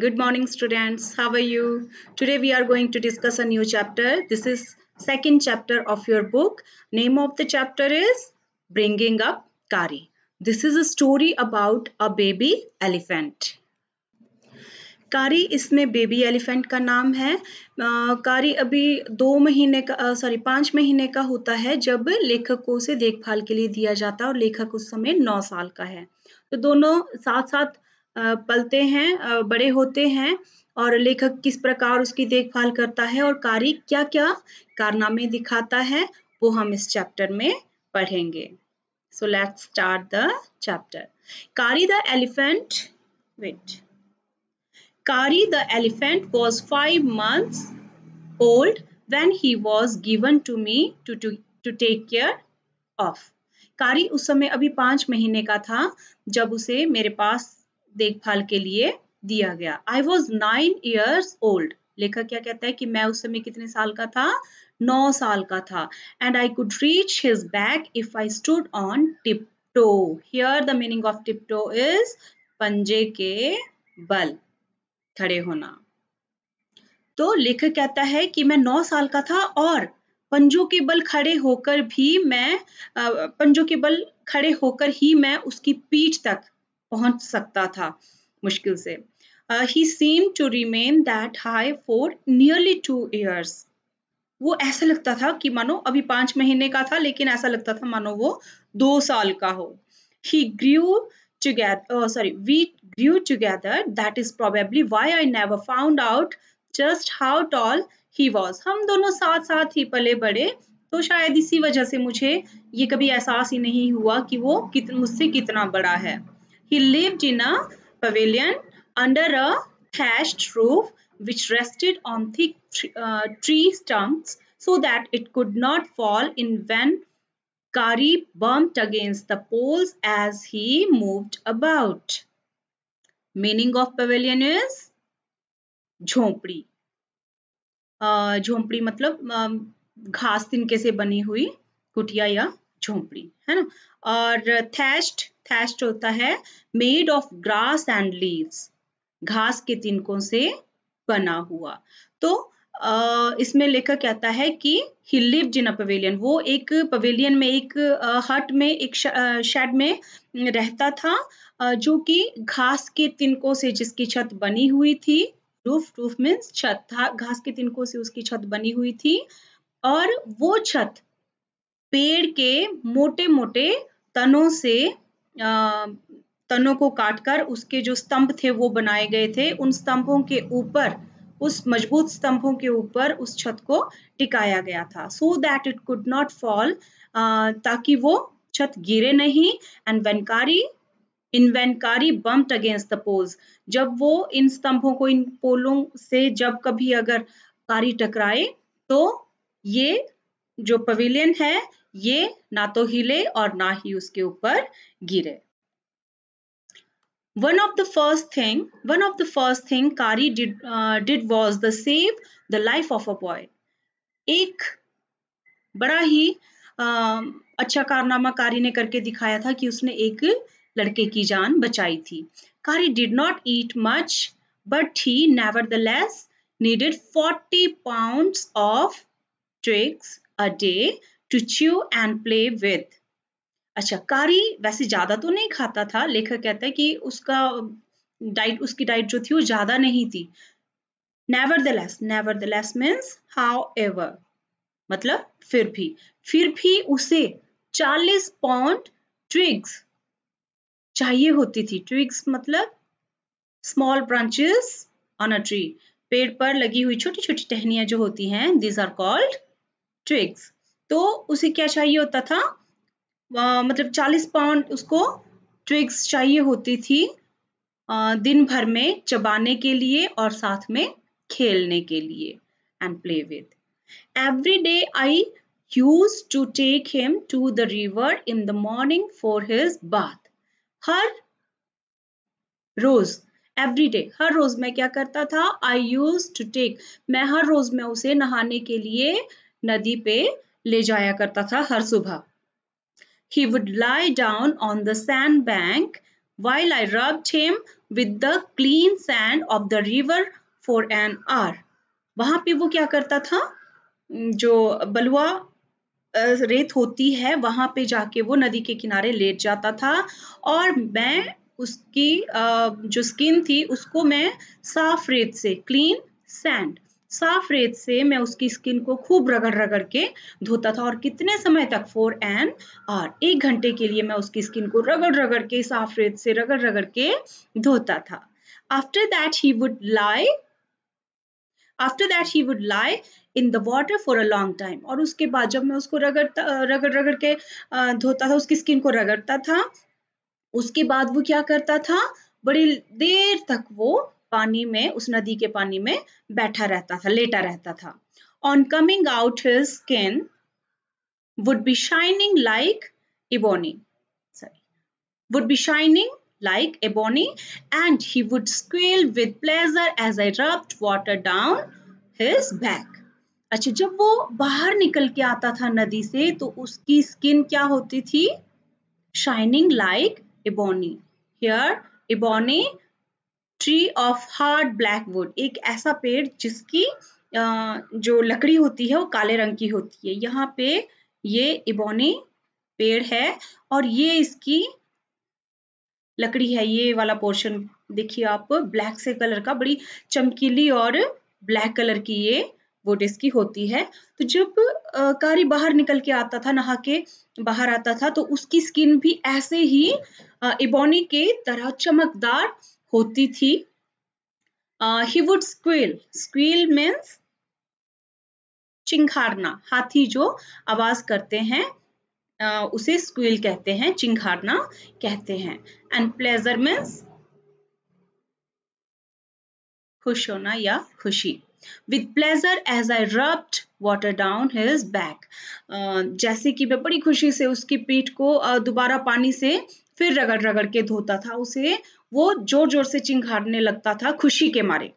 good morning students how are you today we are going to discuss a new chapter this is second chapter of your book name of the chapter is bringing up kari this is a story about a baby elephant कारी इसमें baby elephant का नाम है आ, कारी अभी दो महीने का सॉरी पाँच महीने का होता है जब लेखक को उसे देखभाल के लिए दिया जाता है और लेखक उस समय नौ साल का है तो दोनों साथ साथ पलते हैं बड़े होते हैं और लेखक किस प्रकार उसकी देखभाल करता है और कार्य क्या क्या कारनामे दिखाता है वो हम इस चैप्टर में पढ़ेंगे so let start the chapter Kari the elephant with Kari the elephant was five month old when he was given to me to to to take care of Kari उस समय अभी पांच महीने का था जब उसे मेरे पास देखभाल के लिए दिया गया I was nine years old लेखक क्या कहता है कि मैं उस समय कितने साल का था नौ साल का था and I could reach his back if I stood on tiptoe here the meaning of tiptoe is पंजे के बल खड़े होना तो लेखक कहता है कि मैं नौ साल का था और पंजों के बल खड़े होकर भी मैं पंजों के बल खड़े होकर ही मैं उसकी पीठ तक पहुंच सकता था मुश्किल से ही seem to remain that high for nearly two years वो ऐसा लगता था कि मानो अभी पांच महीने का था लेकिन ऐसा लगता था मानो वो दो साल का हो ही grew together sorry we grew together that is probably why I never found out just how tall he was हम दोनों साथ साथ ही पले बड़े तो शायद इसी वजह से मुझे ये कभी एहसास ही नहीं हुआ कि वो कित, मुझसे कितना बड़ा है He lived in a pavilion under a thatched roof which rested on thick uh, tree stumps so that it could not fall in when Kari bumped against the poles as he moved about. Meaning of pavilion is झोंपड़ी झोंपड़ी मतलब घास तिनके से बनी हुई कुटिया या झोंपड़ी है ना और थैस्ट थैस्ट होता है made of grass and leaves घास के तिनकों से बना हुआ तो अः इसमें लेखक कहता है कि ही लिव्ड इन अ पवेलियन वो एक पवेलियन में एक हट में एक शेड में रहता था जो कि घास के तिनकों से जिसकी छत बनी हुई थी रूफ रूफ मीन्स छत था घास के तिनकों से उसकी छत बनी हुई थी और वो छत पेड़ के मोटे मोटे तनों से तनों को काटकर उसके जो स्तंभ थे वो बनाए गए थे उन स्तंभों के ऊपर उस मजबूत स्तंभों के ऊपर उस छत को टिकाया गया था so that it could not fall ताकि वो छत गिरे नहीं एंड वेनकारी इन्वेंकारी बम्प्ट अगेंस्ट द पोल्स जब वो इन स्तंभों को इन पोलों से जब कभी अगर कारी टकराए तो ये जो पवेलियन है ये ना तो हिले और ना ही उसके ऊपर गिरे one of the first thing one of the first thing Kari did uh, did was the save the life of एक बड़ा ही uh, अच्छा कारनामा कारी ने करके दिखाया था कि उसने एक लड़के की जान बचाई थी Kari did not eat much but he nevertheless needed forty pound of twigs a day to chew and play with. अच्छा कारी वैसे ज़्यादा तो नहीं खाता था लेखक कहता है कि उसका डाइट उसकी डाइट जो थी वो ज़्यादा नहीं थी nevertheless nevertheless means however मतलब फिर भी फिर भी उसे 40 पाउंड ट्विग्स चाहिए होती थी ट्विग्स मतलब small branches on a tree पेड़ पर लगी हुई छोटी छोटी टहनियां जो होती हैं दीज आर कॉल्ड ट्रिक्स तो उसे क्या चाहिए होता था आ, मतलब 40 पाउंड उसको ट्रिक्स चाहिए होती थी आ, दिन भर में चबाने के लिए और साथ में खेलने के लिए and play with every day I use to take him to the river in the morning for his bath हर रोज एवरी डे हर रोज मैं क्या करता था आई यूज टू टेक मैं हर रोज मैं उसे नहाने के लिए नदी पे ले जाया करता था हर सुबह he would lie down on the sand bank while I rub him with the clean sand of the river for an hour वहां पे वो क्या करता था जो बलुआ रेत होती है वहां पे जाके वो नदी के किनारे लेट जाता था और मैं उसकी जो स्किन थी उसको मैं साफ रेत से क्लीन सैंड साफ रेत से मैं उसकी स्किन को खूब रगड़ रगड़ के धोता था और कितने समय तक फोर एन और एक घंटे के लिए मैं उसकी स्किन को रगड़ रगड़ के साफ रेत से रगड़ रगड़ के धोता था after that he would lie after that he would lie in the water for a long time और उसके बाद जब मैं उसको रगड़ता रगड़ रगड़ के धोता था उसकी स्किन को रगड़ता था उसके बाद वो क्या करता था बड़ी देर तक वो पानी में उस नदी के पानी में बैठा रहता था लेटा रहता था on coming out his skin would be shining like ebony sorry would be shining like ebony and he would squeal with pleasure as I rubbed water down his back. अच्छा जब वो बाहर निकल के आता था नदी से तो उसकी स्किन क्या होती थी shining like ebony here ebony tree of hard black wood एक ऐसा पेड़ जिसकी जो लकड़ी होती है वो काले रंग की होती है यहाँ पे ये इबोनी पेड़ है और ये इसकी लकड़ी है ये वाला पोर्शन देखिए आप ब्लैक से कलर का बड़ी चमकीली और ब्लैक कलर की ये वुड इसकी होती है तो जब कारी बाहर निकल के आता था नहा के बाहर आता था तो उसकी स्किन भी ऐसे ही इबोनी के तरह चमकदार होती थी he would squeal squeal means चिंघारना हाथी जो आवाज करते हैं uh, उसे स्क्वील कहते हैं चिंघारना कहते हैं एंड प्लेजर मीन्स खुश होना या खुशी with pleasure as I rubbed water down his back जैसे कि मैं बड़ी खुशी से उसकी पीठ को uh, दोबारा पानी से फिर रगड़ रगड़ के धोता था उसे वो जोर जोर से चिंघाड़ने लगता था खुशी के मारे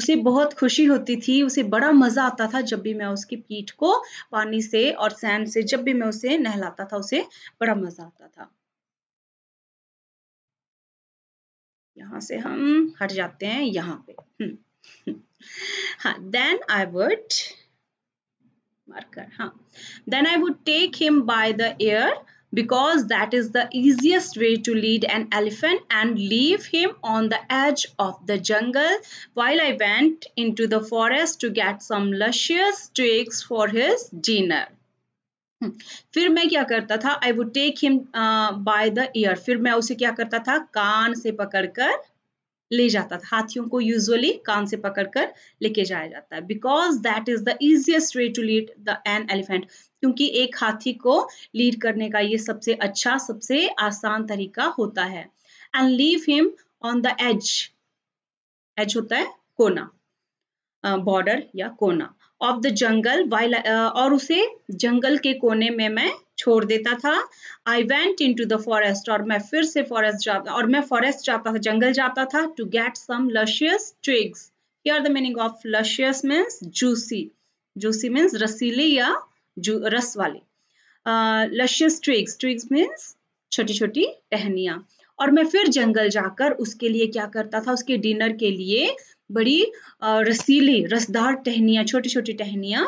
उसे बहुत खुशी होती थी उसे बड़ा मजा आता था जब भी मैं उसकी पीठ को पानी से और सैंड से जब भी मैं उसे नहलाता था उसे बड़ा मजा आता था यहां से हम हट जाते हैं यहाँ पे हम्म, हम्म। हाँ देन आई वुड मार्कर हाँ then I would take him by the air because that is the easiest way to lead an elephant and leave him on the edge of the jungle while I went into the forest to get some luscious twigs for his dinner. Hmm. फिर मैं क्या करता था I would take him by the ear फिर मैं उसे क्या करता था कान से पकड़कर ले जाता था हाथियों को यूजुअली कान से पकड़कर लेके जाया जाता है because that is the easiest way to lead the an elephant क्योंकि एक हाथी को लीड करने का ये सबसे अच्छा सबसे आसान तरीका होता है and leave him on the edge edge होता है कोना बॉर्डर या कोना ऑफ द जंगल वाइल और उसे जंगल के कोने में मैं छोड़ देता था I went into the forest और मैं फिर से फॉरेस्ट जाता और मैं फॉरेस्ट जाता था जंगल जाता था to get some luscious twigs are the meaning of luscious means juicy juicy means रसीले या रस वाले लशियस ट्विग्स ट्विग्स मीन्स छोटी छोटी टहनिया और मैं फिर जंगल जाकर उसके लिए क्या करता था उसके डिनर के लिए बड़ी रसीली रसदार टहनिया छोटी छोटी टहनिया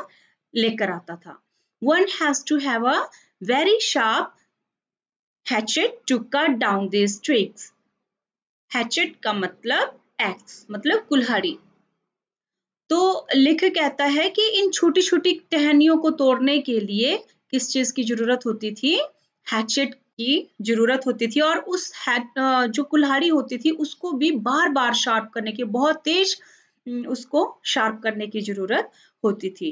लेकर आता था one has to have a very sharp hatchet to cut down this twigs hatchet का मतलब एक्स मतलब कुल्हाड़ी तो लेखक कहता है कि इन छोटी छोटी टहनियों को तोड़ने के लिए किस चीज की जरूरत होती थी हैचेट की जरूरत होती थी और उस जो कुल्हाड़ी होती थी उसको भी बार बार शार्प करने की बहुत तेज उसको शार्प करने की जरूरत होती थी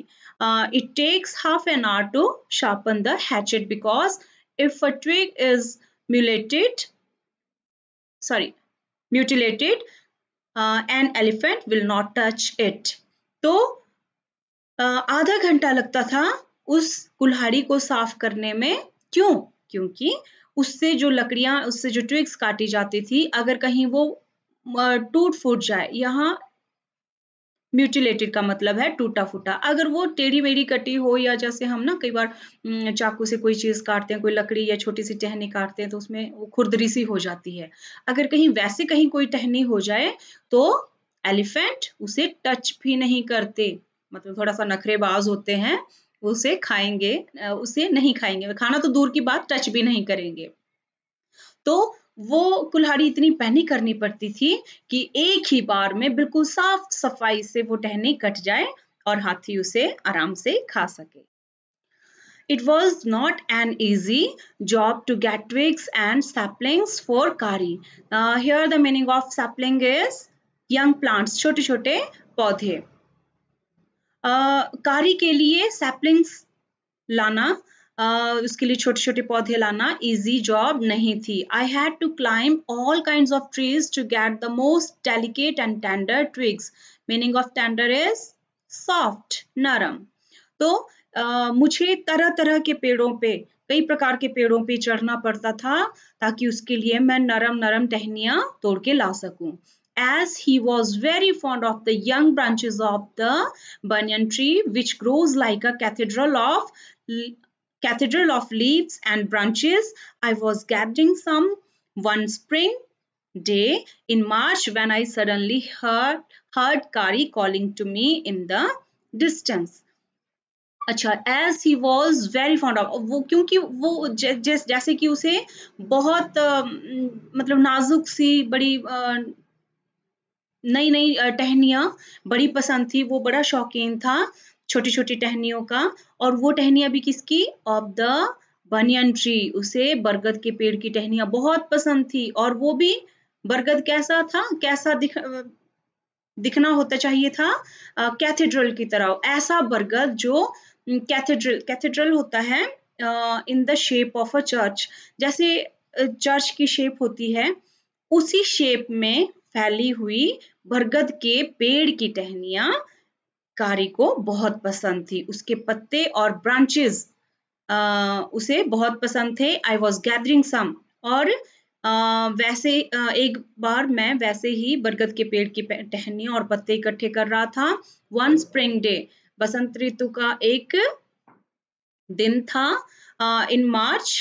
it takes half an hour to sharpen the hatchet because if a twig is mulated sorry mutilated an elephant will not touch it तो uh, आधा घंटा लगता था उस कुल्हाड़ी को साफ करने में क्यों क्योंकि उससे जो लकड़ियां उससे जो ट्विग्स काटी जाती थी अगर कहीं वो टूट फूट जाए यहाँ म्यूटिलेटेड का मतलब है टूटा फूटा अगर वो टेढ़ी मेढ़ी कटी हो या जैसे हम ना कई बार चाकू से कोई चीज़ काटते हैं कोई लकड़ी या छोटी सी टहनी काटते हैं तो उसमें वो खुरदरी सी हो जाती है अगर कहीं वैसे कहीं कोई टहनी हो जाए तो एलिफेंट उसे टच भी नहीं करते मतलब थोड़ा सा नखरेबाज होते हैं उसे खाएंगे उसे नहीं खाएंगे खाना तो दूर की बात टच भी नहीं करेंगे तो वो कुल्हाड़ी इतनी पहनी करनी पड़ती थी कि एक ही बार में बिल्कुल साफ सफाई से वो टहनी कट जाए और हाथी उसे आराम से खा सके it was not an easy job to get twigs and saplings for Kari here the meaning of of is young plants छोटे छोटे पौधे कार्य के लिए सैपलिंग्स लाना Uh, उसके लिए छोटे छोटे पौधे लाना इजी जॉब नहीं थी I had to climb all kind of trees to get the most delicate and tender twigs meaning of tender is soft नरम तो uh, मुझे तरह तरह के पेड़ों पे कई प्रकार के पेड़ों पे चढ़ना पड़ता था ताकि उसके लिए मैं नरम नरम टहनिया तोड़ के ला सकूं as he was very fond of the young branches of the banyan tree which grows like a cathedral of cathedral of leaves and branches. I was gathering some one spring day in March when I suddenly heard, heard Kari calling to me in the distance. अच्छा as he was very fond of वो क्योंकि वो जैसे कि उसे बहुत मतलब नाजुक सी बड़ी नई नई टहनिया बड़ी पसंद थी वो बड़ा शौकीन था छोटी छोटी टहनियों का और वो टहनिया भी किसकी ऑफ द बनियन ट्री उसे बरगद के पेड़ की टहनिया बहुत पसंद थी और वो भी बरगद कैसा था कैसा दिख दिखना होता चाहिए था कैथेड्रल की तरह ऐसा बरगद जो कैथेड्रल कैथेड्रल होता है in the shape of a church जैसे चर्च की शेप होती है उसी शेप में फैली हुई बरगद के पेड़ की टहनिया कारी को बहुत पसंद थी उसके पत्ते और ब्रांचेस उसे बहुत पसंद थे आई वॉज गैदरिंग सम और आ, वैसे आ, एक बार मैं वैसे ही बरगद के पेड़ की टहनिया और पत्ते इकट्ठे कर रहा था वन स्प्रिंग डे बसंत ऋतु का एक दिन था इन मार्च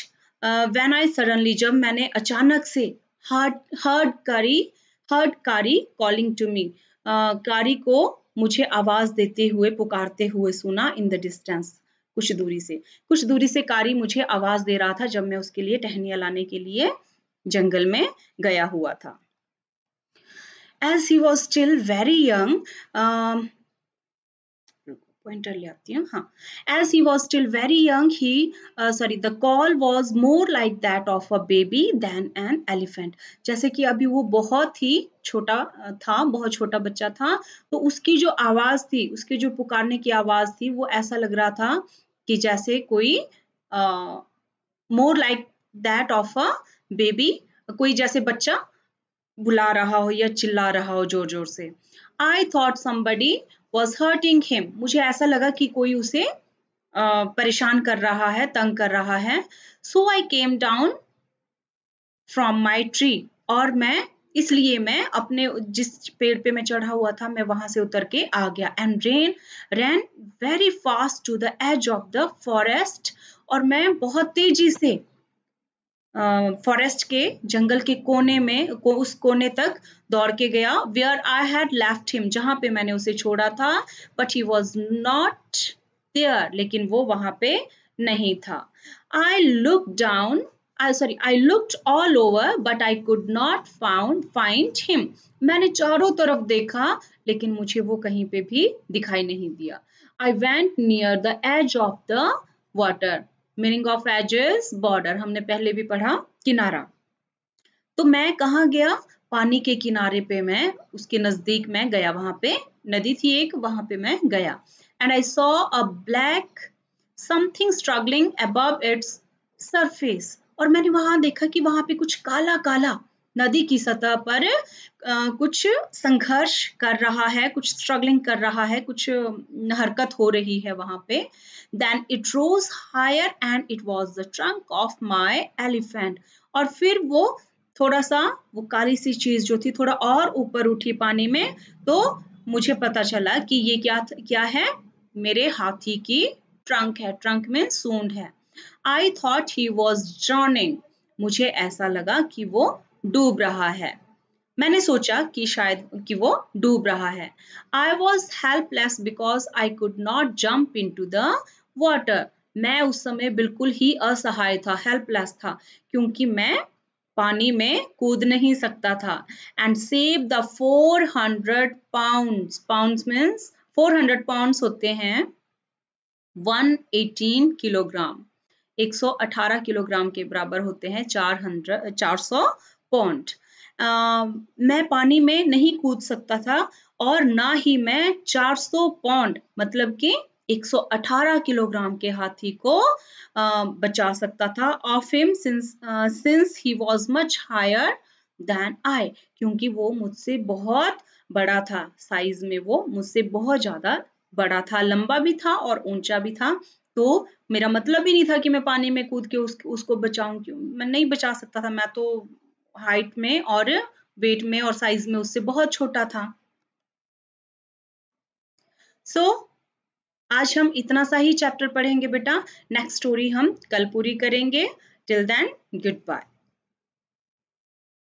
वैन आई सडनली जब मैंने अचानक से hard heard Kari heard Kari calling to me Kari को मुझे आवाज देते हुए पुकारते हुए सुना इन द डिस्टेंस कुछ दूरी से कुछ दूरी से कारी मुझे आवाज दे रहा था जब मैं उसके लिए टहनिया लाने के लिए जंगल में गया हुआ था as he was still very young pointer ले आती हूँ हाँ as he was still very young he sorry the call was more like that of a baby then an elephant जैसे कि अभी वो बहुत ही छोटा uh, था बहुत छोटा बच्चा था तो उसकी जो आवाज़ थी उसके जो पुकारने की आवाज़ थी वो ऐसा लग रहा था कि जैसे कोई more like that of a baby कोई जैसे बच्चा बुला रहा हो या चिल्ला रहा हो जोर जोर से I thought somebody was hurting him मुझे ऐसा लगा कि कोई उसे परेशान कर रहा है तंग कर रहा है so I came down from my tree और मैं इसलिए मैं अपने जिस पेड़ पे मैं चढ़ा हुआ था मैं वहां से उतर के आ गया and ran ran very fast to the edge of the forest और मैं बहुत तेजी से फॉरेस्ट के जंगल के कोने में को उस कोने तक दौड़ के गया where I had left him जहां पे मैंने उसे छोड़ा था but he was not there लेकिन वो वहां पे नहीं था I look down I sorry I looked all over but I could not found find him मैंने चारों तरफ देखा लेकिन मुझे वो कहीं पे भी दिखाई नहीं दिया I went near the edge of the water meaning of edges border हमने पहले भी पढ़ा किनारा तो मैं कहा गया पानी के किनारे पे मैं उसके नजदीक मैं गया वहां पे नदी थी एक वहां पे मैं गया and I saw a black something struggling above its surface और मैंने वहां देखा कि वहां पे कुछ काला काला नदी की सतह पर आ, कुछ संघर्ष कर रहा है कुछ स्ट्रगलिंग कर रहा है कुछ हरकत हो रही है वहां पे then it rose higher and it was the trunk of my elephant और फिर वो थोड़ा सा वो काली सी चीज जो थी थोड़ा और ऊपर उठी पानी में तो मुझे पता चला कि ये क्या क्या है मेरे हाथी की ट्रंक है ट्रंक में सूंड है I thought he was drowning मुझे ऐसा लगा कि वो डूब रहा है मैंने सोचा कि शायद कि वो डूब रहा है I was helpless because I could not jump into the water मैं उस समय बिल्कुल ही असहाय था हेल्पलेस था क्योंकि मैं पानी में कूद नहीं सकता था and save the four hundred pound pound means four hundred pound होते हैं वन एटीन किलोग्राम एक सौ अठारह किलोग्राम के बराबर होते हैं चार हंड्रेड चार सौ पॉन्ट मैं पानी में नहीं कूद सकता था और ना ही मैं 400 पौंड मतलब कि 118 किलोग्राम के हाथी को आ, बचा सकता था of him since he was much higher than I क्योंकि वो मुझसे बहुत बड़ा था साइज में वो मुझसे बहुत ज्यादा बड़ा था लंबा भी था और ऊंचा भी था तो मेरा मतलब ही नहीं था कि मैं पानी में कूद के उस, उसको बचाऊं क्यों मैं नहीं बचा सकता था मैं तो हाइट में और वेट में और साइज में उससे बहुत छोटा था सो so, आज हम इतना सा ही चैप्टर पढ़ेंगे बेटा नेक्स्ट स्टोरी हम कल पूरी करेंगे टिल देन गुड बाय